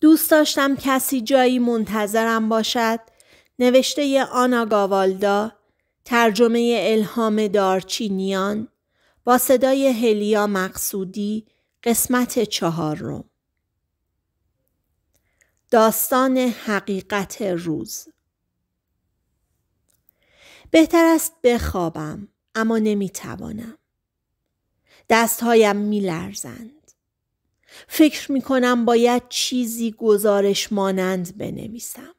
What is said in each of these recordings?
دوست داشتم کسی جایی منتظرم باشد نوشته آنا گاوالدا ترجمه الهام دارچینیان با صدای هلیا مقصودی قسمت چهار رو. داستان حقیقت روز بهتر است بخوابم اما نمیتوانم دستهایم میلرزند فکر می کنم باید چیزی گزارش مانند بنویسم.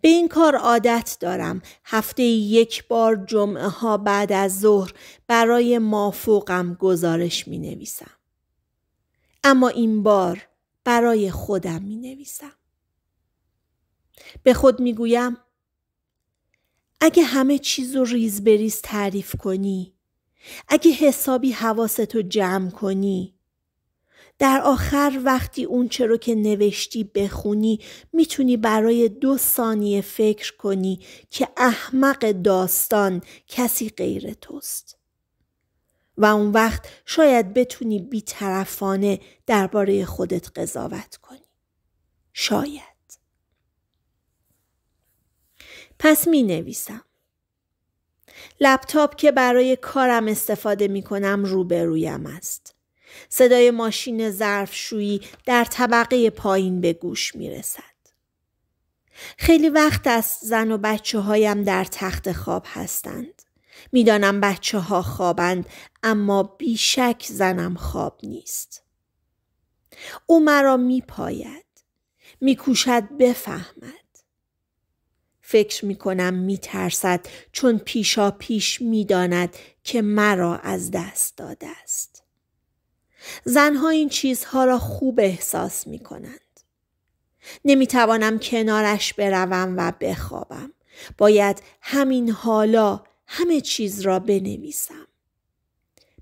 به این کار عادت دارم هفته یک بار جمعه ها بعد از ظهر برای مافوقم گزارش می اما این بار برای خودم می به خود می گویم اگه همه چیز رو ریز بریز تعریف کنی اگه حسابی حواستو جمع کنی در آخر وقتی اون چرا که نوشتی بخونی میتونی برای دو ثانیه فکر کنی که احمق داستان کسی غیر توست. و اون وقت شاید بتونی بیطرفانه درباره خودت قضاوت کنی. شاید. پس می نویسم. لپتاپ که برای کارم استفاده می کنم روبرویم است. صدای ماشین ظرفشویی در طبقه پایین به گوش می رسد. خیلی وقت است زن و بچه هایم در تخت خواب هستند. میدانم بچه ها خوابند اما بیشک زنم خواب نیست. او مرا میپاید. میکوشد بفهمد. فکر می کنم می ترسد چون پیشا پیش می که مرا از دست داده است. زنها این چیزها را خوب احساس می کنند. نمی توانم کنارش بروم و بخوابم. باید همین حالا همه چیز را بنویسم.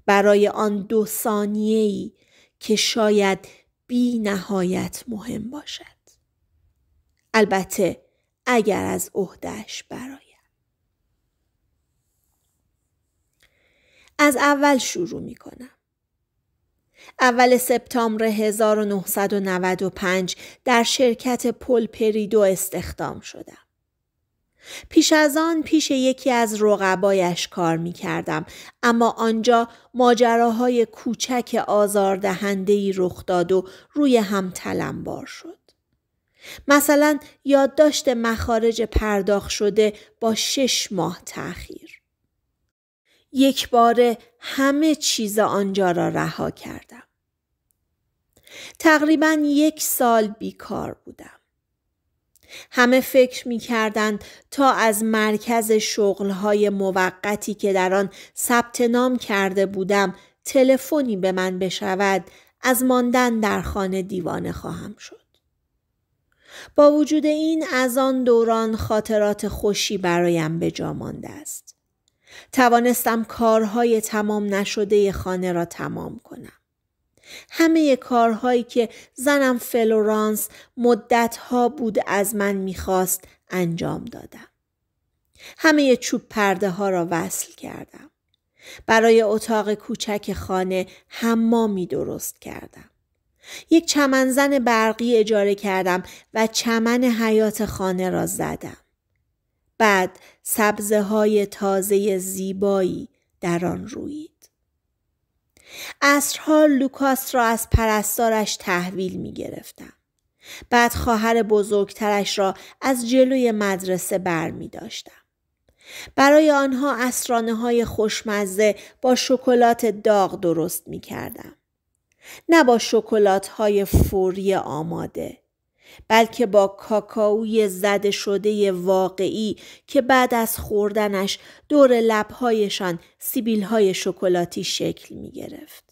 برای آن دو ثانیه‌ای که شاید بی نهایت مهم باشد. البته اگر از عهدهش برایم. از اول شروع می کنم. اول سپتامبر 1995 در شرکت پل پریدو استخدام شدم. پیش از آن پیش یکی از رقبایش کار می کردم اما آنجا ماجراهای کوچک آزاردهندهی رخ داد و روی هم تلمبار شد. مثلا یادداشت مخارج پرداخت شده با شش ماه تأخیر. یک بار همه چیز آنجا را رها کردم. تقریبا یک سال بیکار بودم. همه فکر می کردند تا از مرکز شغلهای موقتی که در آن ثبت نام کرده بودم تلفنی به من بشود از ماندن در خانه دیوانه خواهم شد. با وجود این از آن دوران خاطرات خوشی برایم به جا مانده است. توانستم کارهای تمام نشده خانه را تمام کنم. همه کارهایی که زنم فلورانس مدتها بود از من میخواست انجام دادم. همه چوب پرده ها را وصل کردم. برای اتاق کوچک خانه حمامی درست کردم. یک چمنزن برقی اجاره کردم و چمن حیات خانه را زدم. بعد سبزه های تازه زیبایی در آن رویید. اصرها لوکاس را از پرستارش تحویل می گرفتم. بعد خواهر بزرگترش را از جلوی مدرسه بر می داشتم. برای آنها اسرانه های خوشمزه با شکلات داغ درست می کردم. نه با شکلات های فوری آماده بلکه با کاکاوی زده شده واقعی که بعد از خوردنش دور لبهایشان سیبیلهای شکلاتی شکل می گرفت.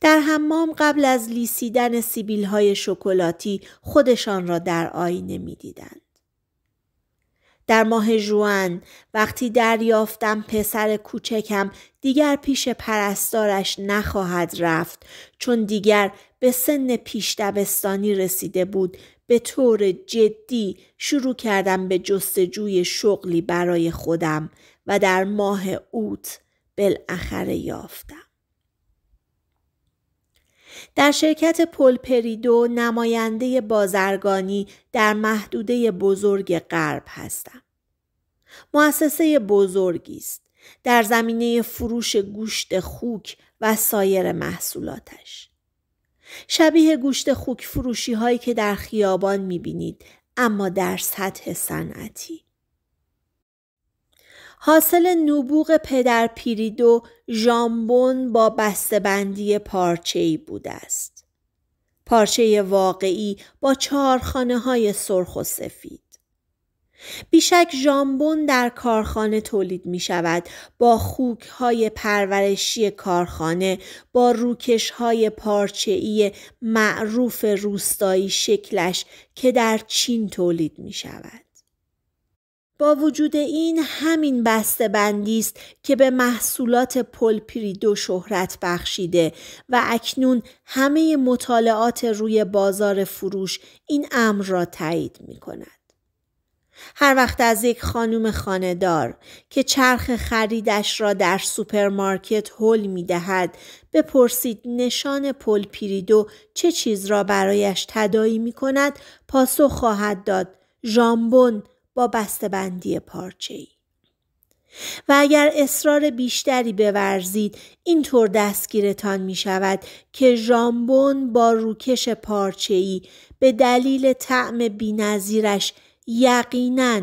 در حمام قبل از لیسیدن سیبیل های شکلاتی خودشان را در آینه می در ماه جوان وقتی دریافتم پسر کوچکم دیگر پیش پرستارش نخواهد رفت چون دیگر به سن پیش دبستانی رسیده بود به طور جدی شروع کردم به جستجوی شغلی برای خودم و در ماه اوت بالاخره یافتم. در شرکت پولپریدو نماینده بازرگانی در محدوده بزرگ غرب هستم. مؤسسه بزرگی است در زمینه فروش گوشت خوک و سایر محصولاتش. شبیه گوشت خوک فروشی هایی که در خیابان می بینید اما در سطح صنعتی. حاصل نوبوغ پدر پیریدو ژامبون با بسته‌بندی پارچه‌ای بوده است. پارچه واقعی با خانه های سرخ و سفید. بیشک ژامبون در کارخانه تولید می شود با خوک های پرورشی کارخانه با روکش های ای معروف روستایی شکلش که در چین تولید می شود. با وجود این همین بسته بندی است که به محصولات دو شهرت بخشیده و اکنون همه مطالعات روی بازار فروش این امر را تایید می کند. هر وقت از یک خانم خانهدار که چرخ خریدش را در سوپرمارکت هل می دهد بپرسید نشان پولپیریدو چه چیز را برایش تدایی می کند پاسخ خواهد داد ژامبون با بستهبندی پارچه ای. و اگر اصرار بیشتری بورزید اینطور دستگیرتان می شود که ژامبون با روکش ای به دلیل طعم بینظیرش یقینا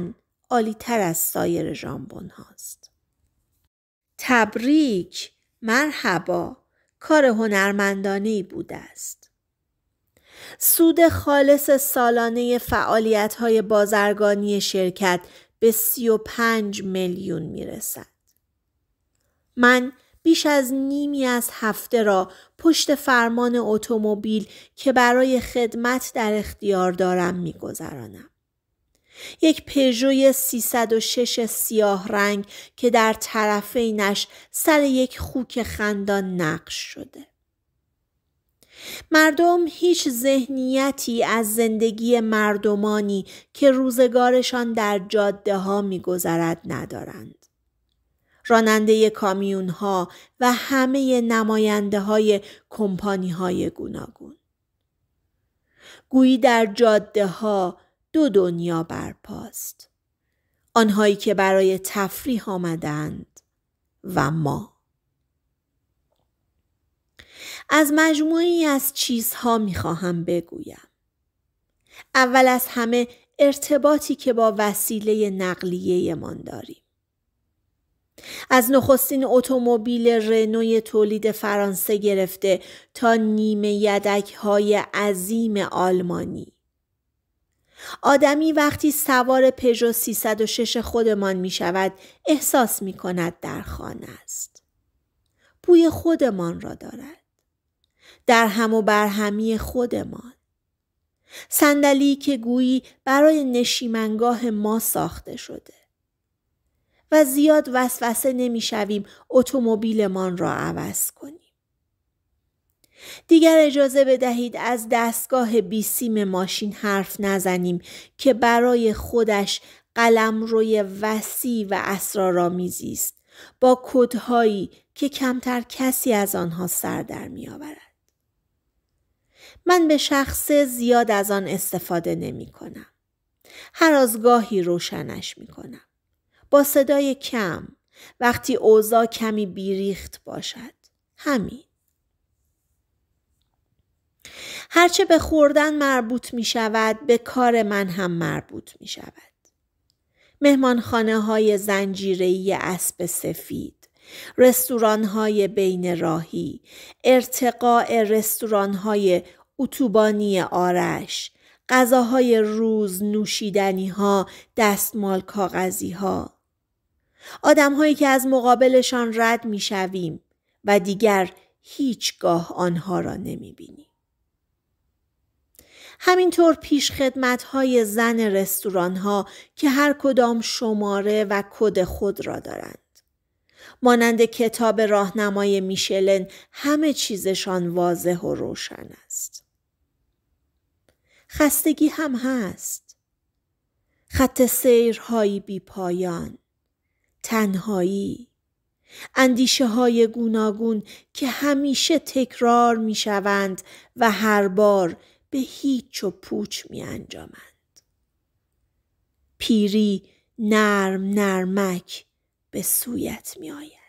تر از سایر ژامبون هاست. تبریک مرحبا کار هنرمندانی بوده است. سود خالص سالانه فعالیت های بازرگانی شرکت به 35 میلیون رسد. من بیش از نیمی از هفته را پشت فرمان اتومبیل که برای خدمت در اختیار دارم گذرانم. یک پژوی 306 سیاه رنگ که در طرفینش سر یک خوک خندان نقش شده. مردم هیچ ذهنیتی از زندگی مردمانی که روزگارشان در جاده ها می گذرد ندارند. راننده کامیون ها و همه نماینده های کمپانی های گوناگون. گویی در جاده ها، دو دنیا برپاست آنهایی که برای تفریح آمدند و ما از مجموعی از چیزها میخواهم بگویم اول از همه ارتباطی که با وسیله نقلیه من داریم از نخستین اتومبیل رنوی تولید فرانسه گرفته تا نیمه یدک های عظیم آلمانی آدمی وقتی سوار پژو 306 خودمان می شود احساس می کند در خانه است. بوی خودمان را دارد. در هم و برهمی خودمان. صندلی که گویی برای نشیمنگاه ما ساخته شده. و زیاد وسوسه شویم اتومبیلمان را عوض کنیم. دیگر اجازه بدهید از دستگاه بیسیم ماشین حرف نزنیم که برای خودش قلم روی وسیع و اسرارآمیزی است با کدهایی که کمتر کسی از آنها سر در میآورد من به شخص زیاد از آن استفاده نمی کنم. هر از گاهی روشنش می کنم. با صدای کم وقتی اوضاع کمی بیریخت باشد. همین. هرچه به خوردن مربوط می شود به کار من هم مربوط می شود. مهمانخانه های زنجیری اسب سفید رستوران های بین راهی، ارتقاء رستوران های اتوبانی آرش، غذاهای روز، نوشیدنی ها، دستمال کاغذی ها. آدم هایی که از مقابلشان رد می شویم و دیگر هیچگاه آنها را نمی بینیم. همینطور پیش خدمت های زن رستوران ها که هر کدام شماره و کد خود را دارند. مانند کتاب راهنمای میشلن همه چیزشان واضح و روشن است. خستگی هم هست. خط سیرهایی بی پایان. تنهایی. اندیشه های گوناگون که همیشه تکرار می و هر بار به هیچ و پوچ می انجامند. پیری نرم نرمک به سویت می آید.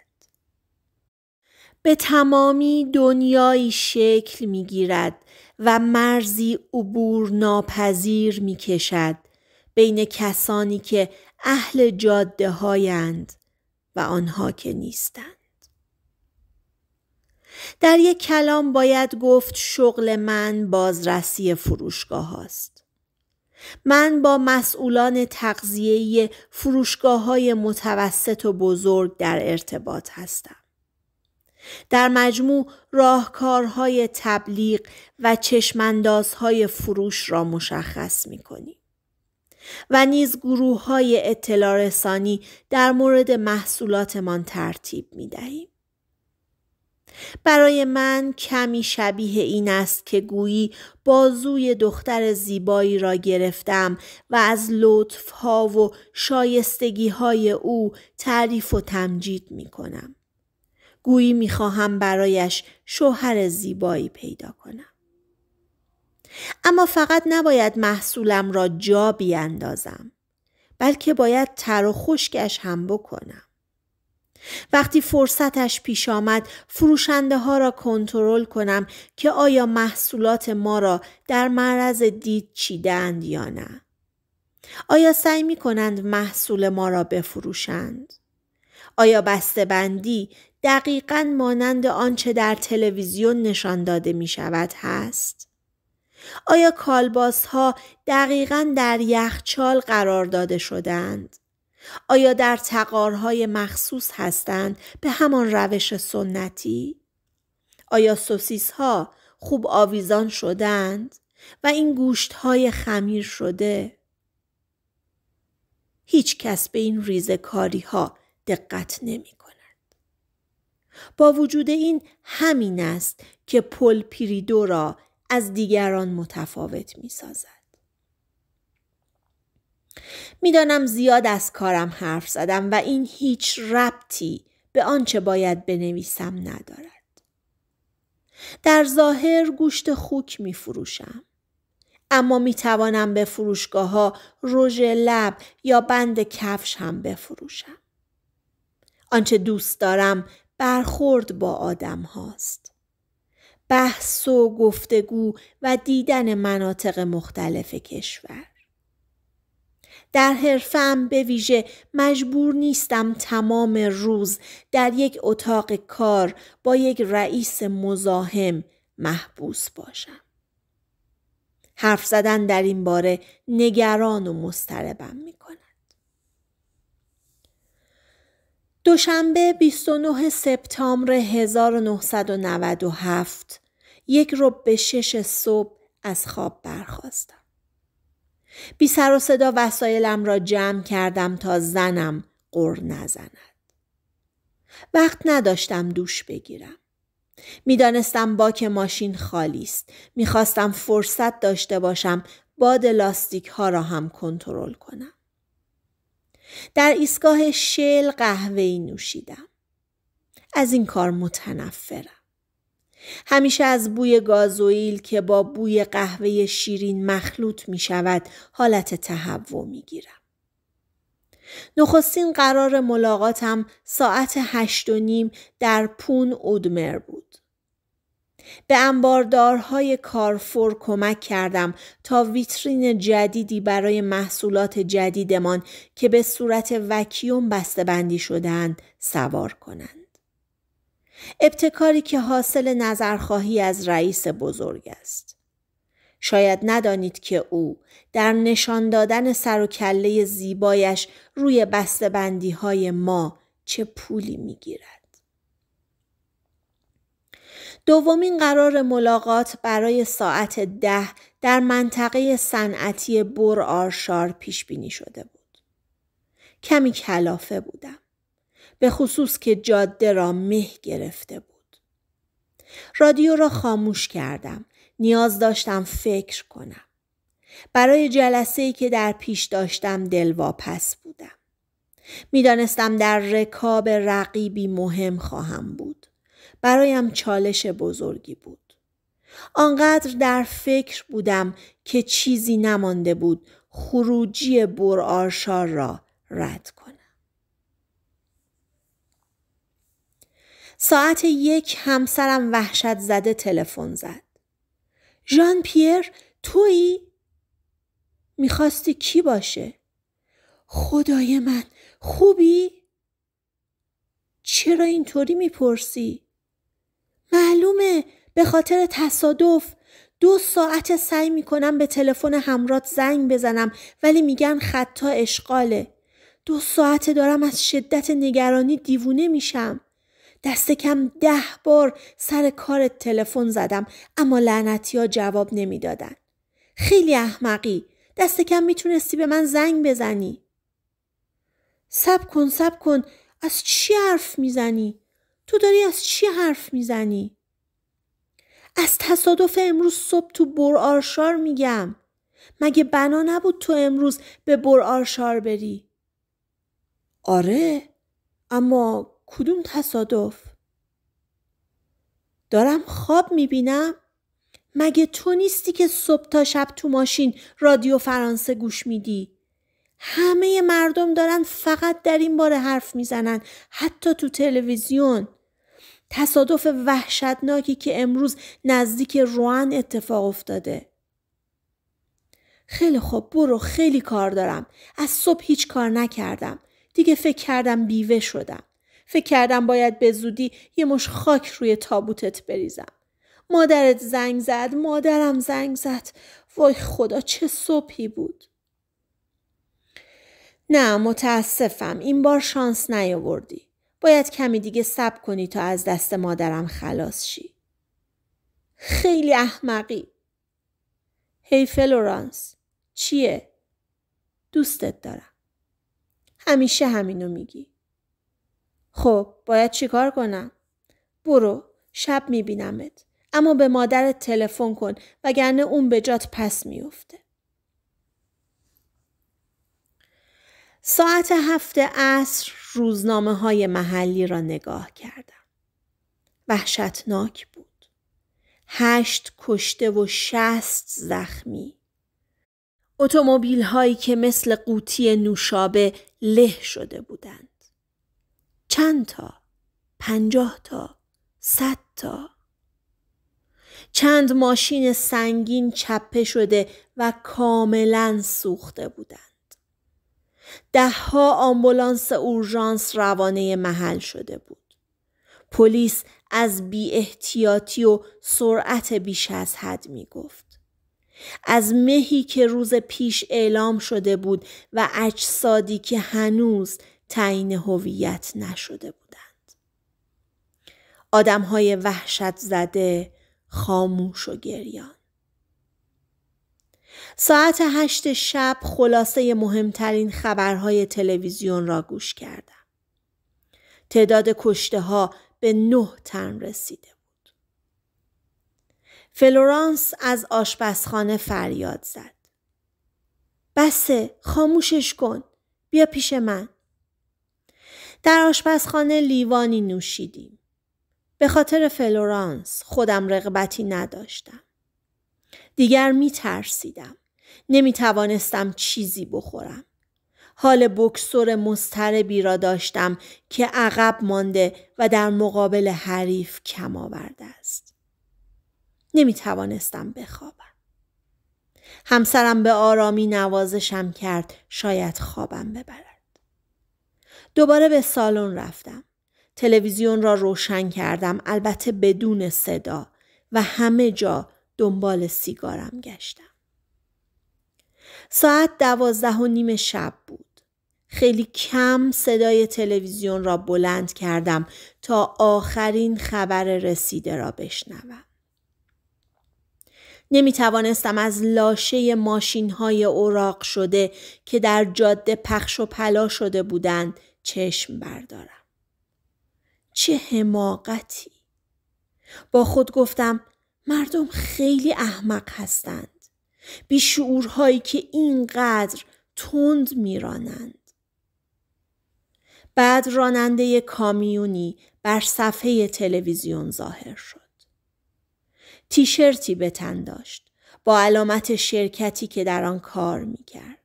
به تمامی دنیایی شکل می گیرد و مرزی عبور ناپذیر می کشد بین کسانی که اهل جاده هایند و آنها که نیستند. در یک کلام باید گفت شغل من بازرسی فروشگاه است. من با مسئولان تقضیه فروشگاه های متوسط و بزرگ در ارتباط هستم. در مجموع راهکارهای تبلیغ و چشماندازهای فروش را مشخص می کنیم. و نیز گروه های اطلاع رسانی در مورد محصولاتمان ترتیب می دهیم. برای من کمی شبیه این است که گویی بازوی دختر زیبایی را گرفتم و از لطفها و های او تعریف و تمجید می کنم. گویی خواهم برایش شوهر زیبایی پیدا کنم. اما فقط نباید محصولم را جا بیاندازم بلکه باید تر و خشکش هم بکنم. وقتی فرصتش پیش آمد فروشنده ها را کنترل کنم که آیا محصولات ما را در معرض دید چیدند یا نه. آیا سعی می کنند محصول ما را بفروشند؟ آیا بندی دقیقا مانند آنچه در تلویزیون نشان داده می شود هست؟ آیا کالباس ها دقیقا در یخچال قرار داده شدند؟ آیا در تقارهای مخصوص هستند به همان روش سنتی؟ آیا سوسیس ها خوب آویزان شدند و این گوشت های خمیر شده؟ هیچ کس به این ریزکاری ها دقت نمی کند. با وجود این همین است که پل پیریدو را از دیگران متفاوت می سازد. میدانم زیاد از کارم حرف زدم و این هیچ ربطی به آنچه باید بنویسم ندارد. در ظاهر گوشت خوک می فروشم. اما می توانم به فروشگاه ها رژ لب یا بند کفش هم بفروشم. آنچه دوست دارم برخورد با آدم هاست. بحث و گفتگو و دیدن مناطق مختلف کشور. در حرفم به ویژه مجبور نیستم تمام روز در یک اتاق کار با یک رئیس مزاحم محبوس باشم. حرف زدن در این باره نگران و مستربم می کند. دوشنبه 29 سپتامبر 1997 یک رو به شش صبح از خواب برخواستم. بی سر و صدا وسایلم را جمع کردم تا زنم قر نزند. وقت نداشتم دوش بگیرم. میدانستم باک ماشین خالی است. میخواستم فرصت داشته باشم باد لاستیک ها را هم کنترل کنم. در ایستگاه شل قهوه ای نوشیدم. از این کار متنفرم. همیشه از بوی گازوئیل که با بوی قهوه شیرین مخلوط می شود حالت تهوع می گیرم. نخستین قرار ملاقاتم ساعت هشت و نیم در پون اودمر بود. به انباردارهای کارفور کمک کردم تا ویترین جدیدی برای محصولات جدیدمان که به صورت وکیوم بندی شدند سوار کنند. ابتکاری که حاصل نظرخواهی از رئیس بزرگ است. شاید ندانید که او در نشان دادن سر و کله زیبایش روی بندی های ما چه پولی گیرد دومین قرار ملاقات برای ساعت ده در منطقه صنعتی بر آرشار پیش بینی شده بود. کمی کلافه بودم. به خصوص که جاده را مه گرفته بود. رادیو را خاموش کردم. نیاز داشتم فکر کنم. برای جلسه ای که در پیش داشتم دلواپس بودم. میدانستم در رکاب رقیبی مهم خواهم بود. برایم چالش بزرگی بود. آنقدر در فکر بودم که چیزی نمانده بود خروجی برآرشار را رد کنم. ساعت یک همسرم وحشت زده تلفن زد. ژان پیر تویی؟ میخواستی کی باشه؟ خدای من خوبی؟ چرا اینطوری میپرسی؟ معلومه به خاطر تصادف دو ساعت سعی میکنم به تلفن همرات زنگ بزنم ولی میگن خطا اشغاله. دو ساعت دارم از شدت نگرانی دیوونه میشم. دست کم ده بار سر کار تلفن زدم اما لعنتی ها جواب نمیدادن. خیلی احمقی دست کم میتونستی به من زنگ بزنی. سب کن سب کن از چی حرف میزنی؟ تو داری از چی حرف میزنی؟ از تصادف امروز صبح تو بر آرشار میگم. مگه بنا نبود تو امروز به بر آرشار بری؟ آره اما کدوم تصادف؟ دارم خواب میبینم؟ مگه تو نیستی که صبح تا شب تو ماشین رادیو فرانسه گوش میدی؟ همه مردم دارن فقط در این باره حرف میزنن حتی تو تلویزیون تصادف وحشتناکی که امروز نزدیک روان اتفاق افتاده خیلی خوب برو خیلی کار دارم از صبح هیچ کار نکردم دیگه فکر کردم بیوه شدم فکر کردم باید به زودی یه مش خاک روی تابوتت بریزم. مادرت زنگ زد، مادرم زنگ زد. وای خدا چه صبحی بود. نه متاسفم این بار شانس نیاوردی. باید کمی دیگه صبر کنی تا از دست مادرم خلاص شی. خیلی احمقی. هی فلورانس چیه؟ دوستت دارم. همیشه همینو میگی. خب باید چیکار کنم؟ برو شب میبینمت اما به مادرت تلفن کن وگرنه اون به جات پس میفته. ساعت هفت عصر روزنامه های محلی را نگاه کردم. وحشتناک بود. هشت کشته و شست زخمی. اتومبیل هایی که مثل قوطی نوشابه له شده بودند. چند تا پنجاه تا صد تا چند ماشین سنگین چپه شده و کاملا سوخته بودند دهها آمبولانس اورژانس روانه محل شده بود پلیس از بی احتیاطی و سرعت بیش از حد می گفت. از مهی که روز پیش اعلام شده بود و اجسادی که هنوز تعیین هویت نشده بودند. آدمهای وحشت زده، خاموش و گریان. ساعت هشت شب خلاصه مهمترین خبرهای تلویزیون را گوش کردم. تعداد کشته ها به نه تن رسیده بود. فلورانس از آشپزخانه فریاد زد. بسه خاموشش کن. بیا پیش من. در آشپزخانه لیوانی نوشیدیم. به خاطر فلورانس خودم رغبتی نداشتم. دیگر می ترسیدم. نمی توانستم چیزی بخورم. حال بکسور مستربی را داشتم که عقب مانده و در مقابل حریف کم آورده است. نمی توانستم بخوابم. همسرم به آرامی نوازشم کرد شاید خوابم ببرد. دوباره به سالن رفتم. تلویزیون را روشن کردم البته بدون صدا و همه جا دنبال سیگارم گشتم. ساعت دوازده و نیم شب بود. خیلی کم صدای تلویزیون را بلند کردم تا آخرین خبر رسیده را بشنوم. نمی توانستم از لاشه ماشین های اوراق شده که در جاده پخش و پلا شده بودند چشم بردارم. چه حماقتی! با خود گفتم مردم خیلی احمق هستند. بیشعورهایی که اینقدر تند میرانند. بعد راننده کامیونی بر صفحه تلویزیون ظاهر شد. تیشرتی به تن داشت با علامت شرکتی که در آن کار می کرد.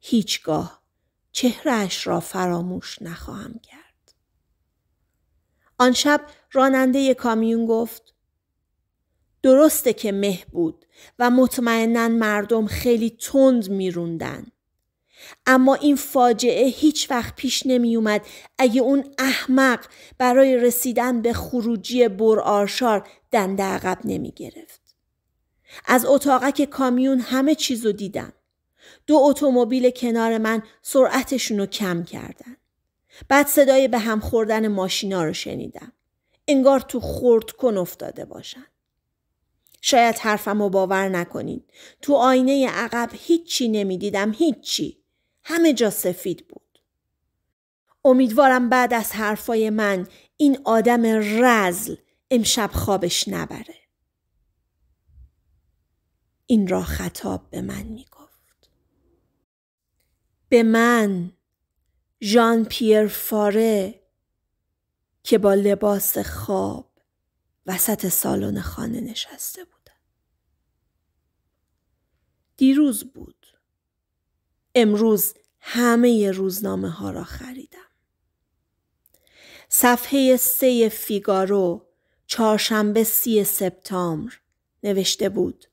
هیچگاه چهرهش را فراموش نخواهم کرد. آن شب راننده کامیون گفت درسته که مه بود و مطمئنا مردم خیلی تند میروندن. اما این فاجعه هیچ وقت پیش نمی اومد اگه اون احمق برای رسیدن به خروجی برآرشار دنده عقب نمی گرفت. از اتاقک کامیون همه چیز دیدم. دو اتومبیل کنار من سرعتشون رو کم کردن. بعد صدای به هم خوردن ماشینا رو شنیدم. انگار تو خورد کن افتاده باشن. شاید حرفم رو باور نکنین. تو آینه عقب هیچی نمیدیدم هیچی. همه جا سفید بود. امیدوارم بعد از حرفای من این آدم رزل امشب خوابش نبره. این را خطاب به من میگو. به من ژان پیر فاره که با لباس خواب وسط سالن خانه نشسته بود. دیروز بود امروز همه روزنامه ها را خریدم صفحه سه فیگارو چهارشنبه سی سپتامبر نوشته بود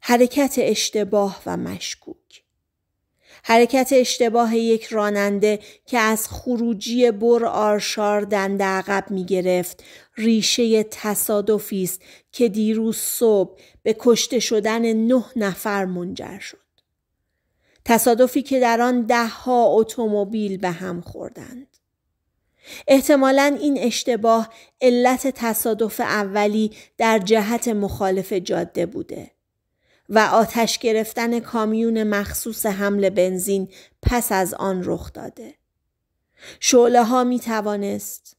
حرکت اشتباه و مشکوک حرکت اشتباه یک راننده که از خروجی بر آرشار دنده عقب می گرفت ریشه تصادفی است که دیروز صبح به کشته شدن نه نفر منجر شد. تصادفی که در آن دهها اتومبیل به هم خوردند. احتمالا این اشتباه علت تصادف اولی در جهت مخالف جاده بوده. و آتش گرفتن کامیون مخصوص حمل بنزین پس از آن رخ داده. شعله ها می توانست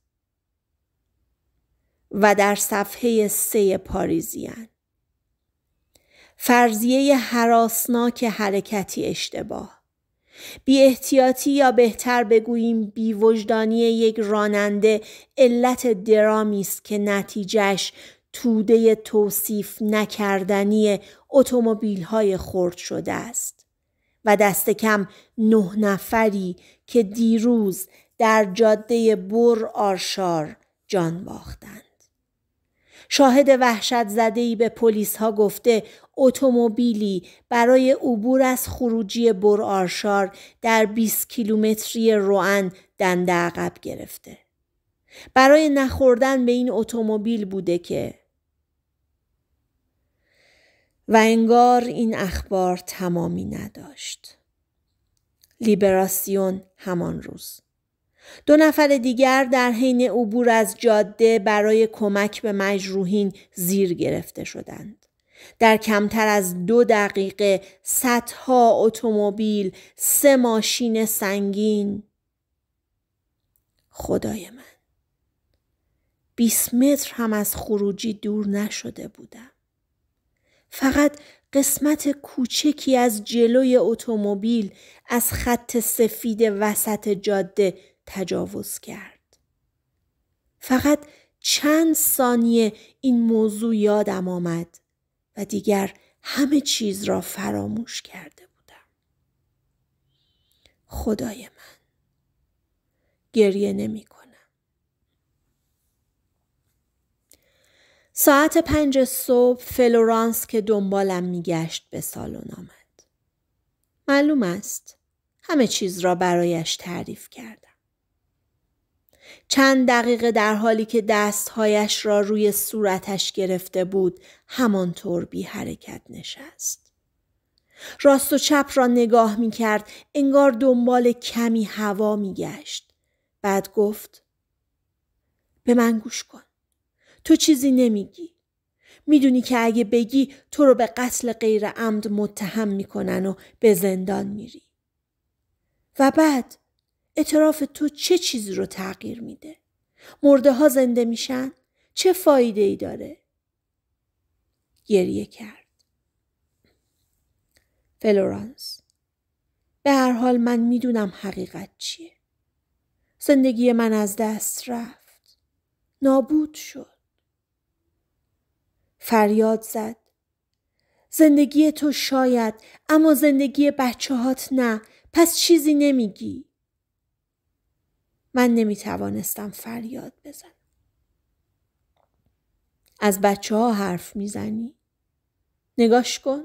و در صفحه سه پاریزیان فرضیه حراسناک حرکتی اشتباه بی احتیاطی یا بهتر بگوییم بی وجدانی یک راننده علت درامی است که نتیجهش توده توصیف نکردنی اتومبیل های خرد شده است و دست کم نه نفری که دیروز در جاده بر آرشار جان باختند شاهد وحشت زده به پلیس ها گفته اتومبیلی برای عبور از خروجی بر آرشار در 20 کیلومتری روان دنده عقب گرفته برای نخوردن به این اتومبیل بوده که و انگار این اخبار تمامی نداشت. لیبراسیون همان روز. دو نفر دیگر در حین عبور از جاده برای کمک به مجروحین زیر گرفته شدند. در کمتر از دو دقیقه صدها اتومبیل، سه ماشین سنگین خدای من 20 متر هم از خروجی دور نشده بودم. فقط قسمت کوچکی از جلوی اتومبیل از خط سفید وسط جاده تجاوز کرد. فقط چند ثانیه این موضوع یادم آمد و دیگر همه چیز را فراموش کرده بودم. خدای من گریه نمی ساعت پنج صبح فلورانس که دنبالم میگشت به سالن آمد. معلوم است. همه چیز را برایش تعریف کردم. چند دقیقه در حالی که دستهایش را روی صورتش گرفته بود همانطور بی حرکت نشست. راست و چپ را نگاه می کرد انگار دنبال کمی هوا می گشت. بعد گفت به من گوش کن. تو چیزی نمیگی. میدونی که اگه بگی تو رو به قتل غیر عمد متهم میکنن و به زندان میری. و بعد اعتراف تو چه چیزی رو تغییر میده؟ مرده ها زنده میشن؟ چه فایده ای داره؟ گریه کرد. فلورانس به هر حال من میدونم حقیقت چیه. زندگی من از دست رفت. نابود شد. فریاد زد. زندگی تو شاید اما زندگی بچه نه پس چیزی نمیگی. من نمیتوانستم فریاد بزنم. از بچه ها حرف میزنی. نگاش کن.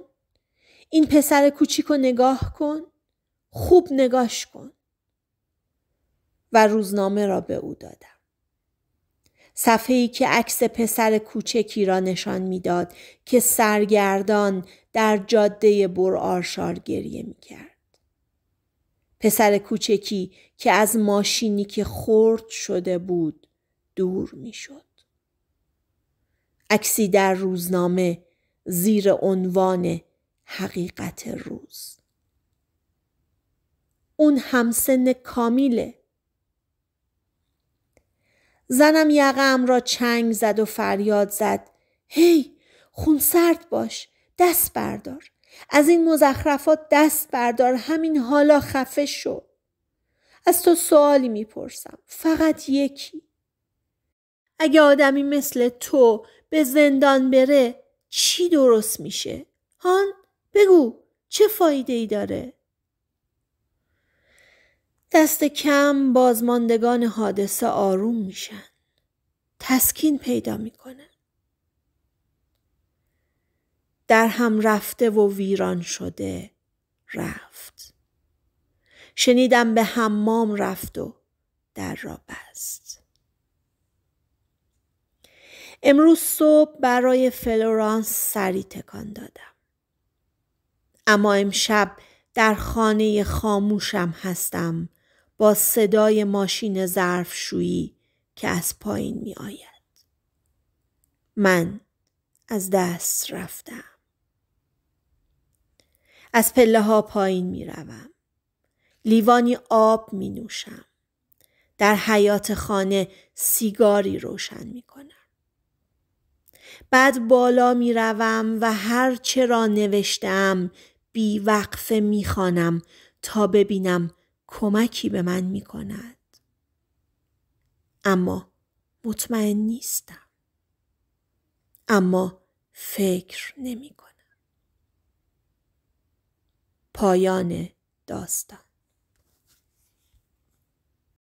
این پسر کوچیک رو نگاه کن. خوب نگاش کن. و روزنامه را به او دادم. صفحه‌ای که عکس پسر کوچکی را نشان میداد که سرگردان در جاده آرشار گریه کرد پسر کوچکی که از ماشینی که خرد شده بود دور میشد عکسی در روزنامه زیر عنوان حقیقت روز اون همسن کامیله زنم یقم را چنگ زد و فریاد زد هی خون سرد باش دست بردار از این مزخرفات دست بردار همین حالا خفه شو از تو سوالی میپرسم فقط یکی اگه آدمی مثل تو به زندان بره چی درست میشه؟ هان بگو چه فایده ای داره؟ دست کم بازماندگان حادثه آروم میشن. تسکین پیدا میکنه. در هم رفته و ویران شده رفت. شنیدم به حمام رفت و در را بست. امروز صبح برای فلورانس سری تکان دادم. اما امشب در خانه خاموشم هستم با صدای ماشین ظرفشویی که از پایین می آید. من از دست رفتم. از پله ها پایین می روم. لیوانی آب می نوشم. در حیات خانه سیگاری روشن می کنم. بعد بالا می روم و هر چه را نوشتم بیوقفه می خانم تا ببینم کمکی به من می کند. اما مطمئن نیستم. اما فکر نمی کنم. پایان داستان